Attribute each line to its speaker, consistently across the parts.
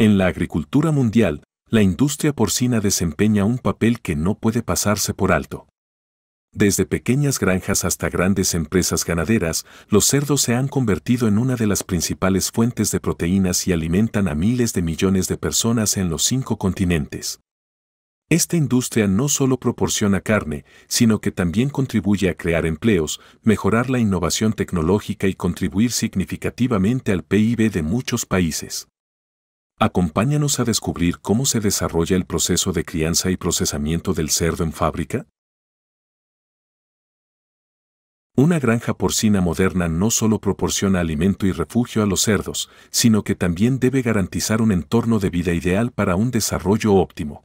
Speaker 1: En la agricultura mundial, la industria porcina desempeña un papel que no puede pasarse por alto. Desde pequeñas granjas hasta grandes empresas ganaderas, los cerdos se han convertido en una de las principales fuentes de proteínas y alimentan a miles de millones de personas en los cinco continentes. Esta industria no solo proporciona carne, sino que también contribuye a crear empleos, mejorar la innovación tecnológica y contribuir significativamente al PIB de muchos países. Acompáñanos a descubrir cómo se desarrolla el proceso de crianza y procesamiento del cerdo en fábrica. Una granja porcina moderna no solo proporciona alimento y refugio a los cerdos, sino que también debe garantizar un entorno de vida ideal para un desarrollo óptimo.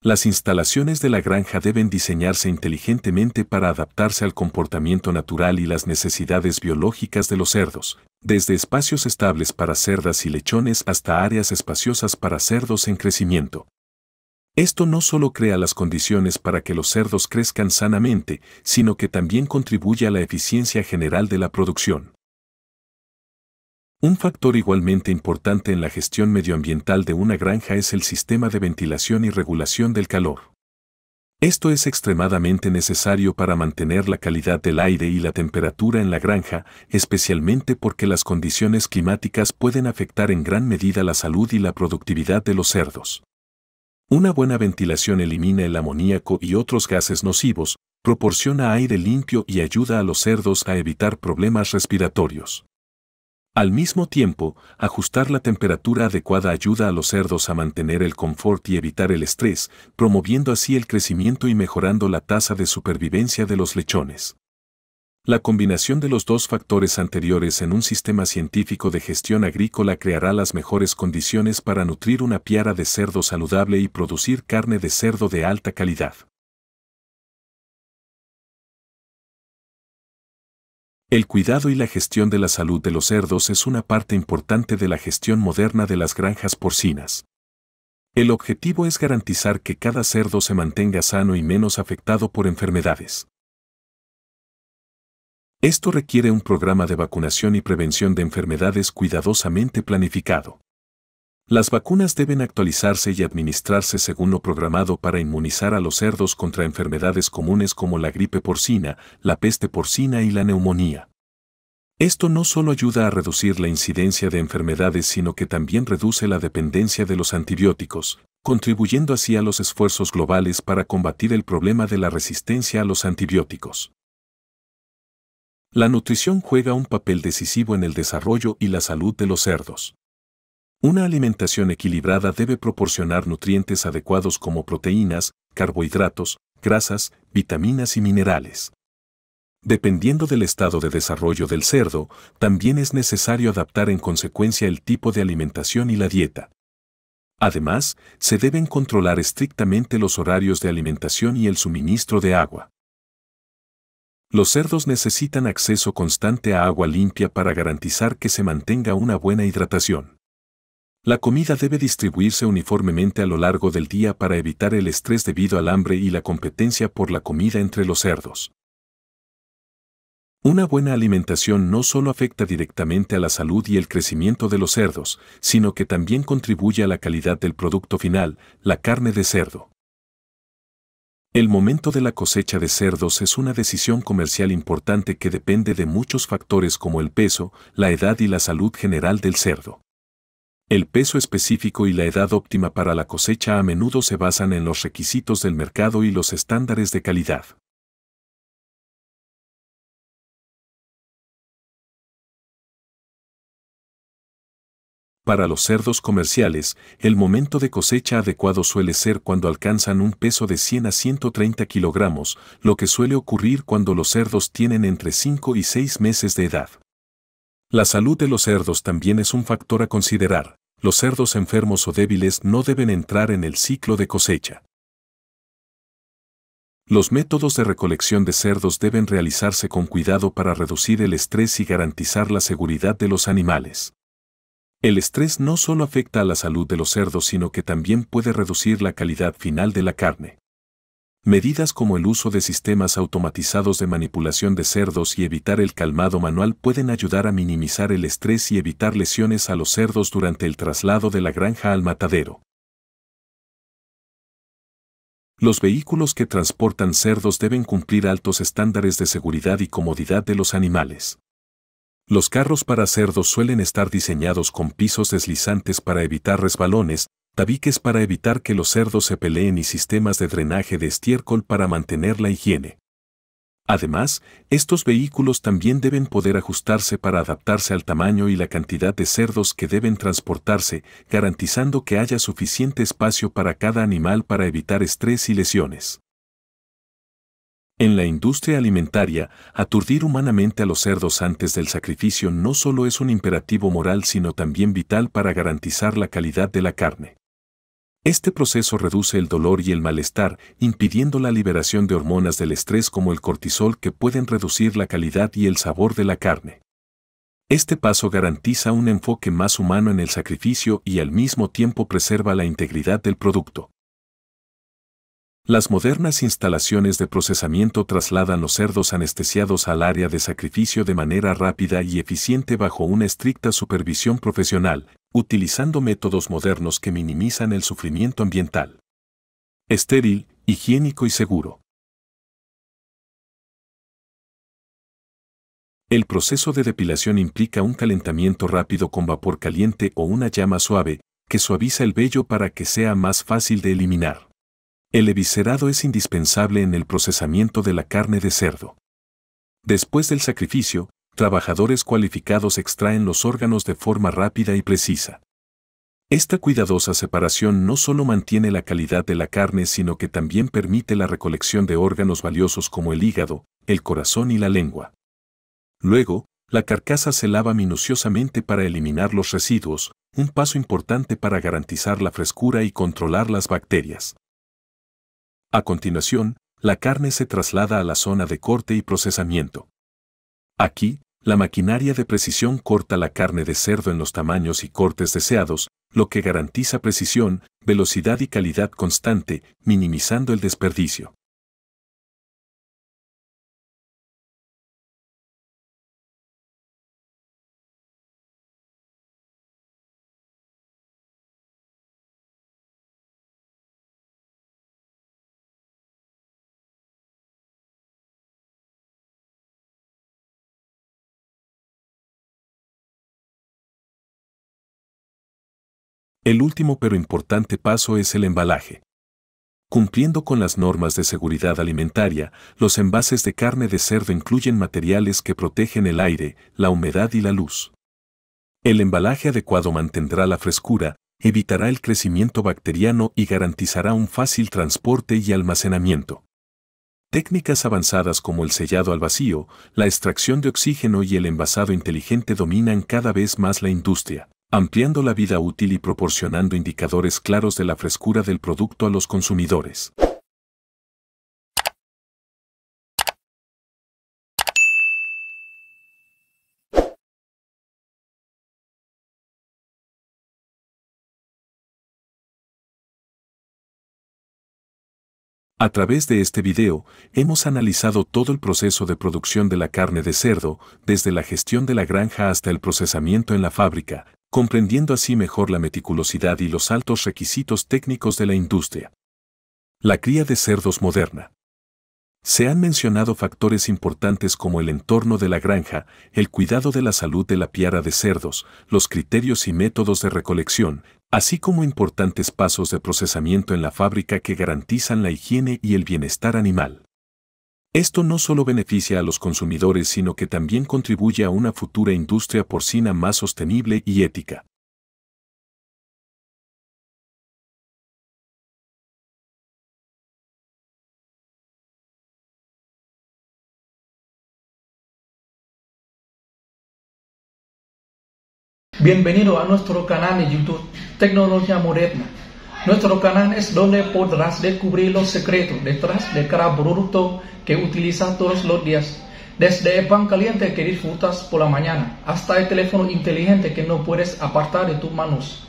Speaker 1: Las instalaciones de la granja deben diseñarse inteligentemente para adaptarse al comportamiento natural y las necesidades biológicas de los cerdos, desde espacios estables para cerdas y lechones hasta áreas espaciosas para cerdos en crecimiento. Esto no solo crea las condiciones para que los cerdos crezcan sanamente, sino que también contribuye a la eficiencia general de la producción. Un factor igualmente importante en la gestión medioambiental de una granja es el sistema de ventilación y regulación del calor. Esto es extremadamente necesario para mantener la calidad del aire y la temperatura en la granja, especialmente porque las condiciones climáticas pueden afectar en gran medida la salud y la productividad de los cerdos. Una buena ventilación elimina el amoníaco y otros gases nocivos, proporciona aire limpio y ayuda a los cerdos a evitar problemas respiratorios. Al mismo tiempo, ajustar la temperatura adecuada ayuda a los cerdos a mantener el confort y evitar el estrés, promoviendo así el crecimiento y mejorando la tasa de supervivencia de los lechones. La combinación de los dos factores anteriores en un sistema científico de gestión agrícola creará las mejores condiciones para nutrir una piara de cerdo saludable y producir carne de cerdo de alta calidad. El cuidado y la gestión de la salud de los cerdos es una parte importante de la gestión moderna de las granjas porcinas. El objetivo es garantizar que cada cerdo se mantenga sano y menos afectado por enfermedades. Esto requiere un programa de vacunación y prevención de enfermedades cuidadosamente planificado. Las vacunas deben actualizarse y administrarse según lo programado para inmunizar a los cerdos contra enfermedades comunes como la gripe porcina, la peste porcina y la neumonía. Esto no solo ayuda a reducir la incidencia de enfermedades, sino que también reduce la dependencia de los antibióticos, contribuyendo así a los esfuerzos globales para combatir el problema de la resistencia a los antibióticos. La nutrición juega un papel decisivo en el desarrollo y la salud de los cerdos. Una alimentación equilibrada debe proporcionar nutrientes adecuados como proteínas, carbohidratos, grasas, vitaminas y minerales. Dependiendo del estado de desarrollo del cerdo, también es necesario adaptar en consecuencia el tipo de alimentación y la dieta. Además, se deben controlar estrictamente los horarios de alimentación y el suministro de agua. Los cerdos necesitan acceso constante a agua limpia para garantizar que se mantenga una buena hidratación. La comida debe distribuirse uniformemente a lo largo del día para evitar el estrés debido al hambre y la competencia por la comida entre los cerdos. Una buena alimentación no solo afecta directamente a la salud y el crecimiento de los cerdos, sino que también contribuye a la calidad del producto final, la carne de cerdo. El momento de la cosecha de cerdos es una decisión comercial importante que depende de muchos factores como el peso, la edad y la salud general del cerdo. El peso específico y la edad óptima para la cosecha a menudo se basan en los requisitos del mercado y los estándares de calidad. Para los cerdos comerciales, el momento de cosecha adecuado suele ser cuando alcanzan un peso de 100 a 130 kilogramos, lo que suele ocurrir cuando los cerdos tienen entre 5 y 6 meses de edad. La salud de los cerdos también es un factor a considerar los cerdos enfermos o débiles no deben entrar en el ciclo de cosecha. Los métodos de recolección de cerdos deben realizarse con cuidado para reducir el estrés y garantizar la seguridad de los animales. El estrés no solo afecta a la salud de los cerdos, sino que también puede reducir la calidad final de la carne. Medidas como el uso de sistemas automatizados de manipulación de cerdos y evitar el calmado manual pueden ayudar a minimizar el estrés y evitar lesiones a los cerdos durante el traslado de la granja al matadero. Los vehículos que transportan cerdos deben cumplir altos estándares de seguridad y comodidad de los animales. Los carros para cerdos suelen estar diseñados con pisos deslizantes para evitar resbalones, tabiques para evitar que los cerdos se peleen y sistemas de drenaje de estiércol para mantener la higiene. Además, estos vehículos también deben poder ajustarse para adaptarse al tamaño y la cantidad de cerdos que deben transportarse, garantizando que haya suficiente espacio para cada animal para evitar estrés y lesiones. En la industria alimentaria, aturdir humanamente a los cerdos antes del sacrificio no solo es un imperativo moral sino también vital para garantizar la calidad de la carne. Este proceso reduce el dolor y el malestar, impidiendo la liberación de hormonas del estrés como el cortisol que pueden reducir la calidad y el sabor de la carne. Este paso garantiza un enfoque más humano en el sacrificio y al mismo tiempo preserva la integridad del producto. Las modernas instalaciones de procesamiento trasladan los cerdos anestesiados al área de sacrificio de manera rápida y eficiente bajo una estricta supervisión profesional, utilizando métodos modernos que minimizan el sufrimiento ambiental. Estéril, higiénico y seguro. El proceso de depilación implica un calentamiento rápido con vapor caliente o una llama suave, que suaviza el vello para que sea más fácil de eliminar. El eviscerado es indispensable en el procesamiento de la carne de cerdo. Después del sacrificio, trabajadores cualificados extraen los órganos de forma rápida y precisa. Esta cuidadosa separación no solo mantiene la calidad de la carne, sino que también permite la recolección de órganos valiosos como el hígado, el corazón y la lengua. Luego, la carcasa se lava minuciosamente para eliminar los residuos, un paso importante para garantizar la frescura y controlar las bacterias. A continuación, la carne se traslada a la zona de corte y procesamiento. Aquí, la maquinaria de precisión corta la carne de cerdo en los tamaños y cortes deseados, lo que garantiza precisión, velocidad y calidad constante, minimizando el desperdicio. El último pero importante paso es el embalaje. Cumpliendo con las normas de seguridad alimentaria, los envases de carne de cerdo incluyen materiales que protegen el aire, la humedad y la luz. El embalaje adecuado mantendrá la frescura, evitará el crecimiento bacteriano y garantizará un fácil transporte y almacenamiento. Técnicas avanzadas como el sellado al vacío, la extracción de oxígeno y el envasado inteligente dominan cada vez más la industria ampliando la vida útil y proporcionando indicadores claros de la frescura del producto a los consumidores. A través de este video, hemos analizado todo el proceso de producción de la carne de cerdo, desde la gestión de la granja hasta el procesamiento en la fábrica, comprendiendo así mejor la meticulosidad y los altos requisitos técnicos de la industria. La cría de cerdos moderna. Se han mencionado factores importantes como el entorno de la granja, el cuidado de la salud de la piara de cerdos, los criterios y métodos de recolección, así como importantes pasos de procesamiento en la fábrica que garantizan la higiene y el bienestar animal. Esto no solo beneficia a los consumidores, sino que también contribuye a una futura industria porcina más sostenible y ética. Bienvenido a nuestro canal de YouTube Tecnología Moderna. Nuestro canal es donde podrás descubrir los secretos detrás de cada producto que utilizas todos los días. Desde el pan caliente que disfrutas por la mañana hasta el teléfono inteligente que no puedes apartar de tus manos.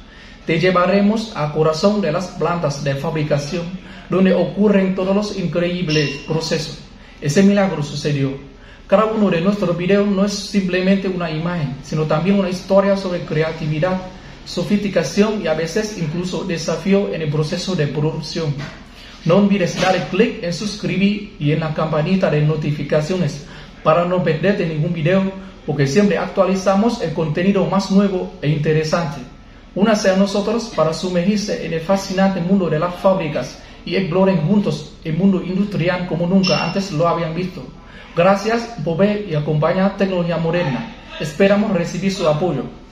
Speaker 1: Te llevaremos al corazón de las plantas de fabricación donde ocurren todos los increíbles procesos. Ese milagro sucedió cada uno de nuestros videos no es simplemente una imagen, sino también una historia sobre creatividad, sofisticación y a veces incluso desafío en el proceso de producción. No olvides darle clic en suscribir y en la campanita de notificaciones para no perderte ningún video porque siempre actualizamos el contenido más nuevo e interesante. Únase a nosotros para sumergirse en el fascinante mundo de las fábricas y exploren juntos el mundo industrial como nunca antes lo habían visto. Gracias, Bobe, y acompaña Tecnología Morena. Esperamos recibir su apoyo.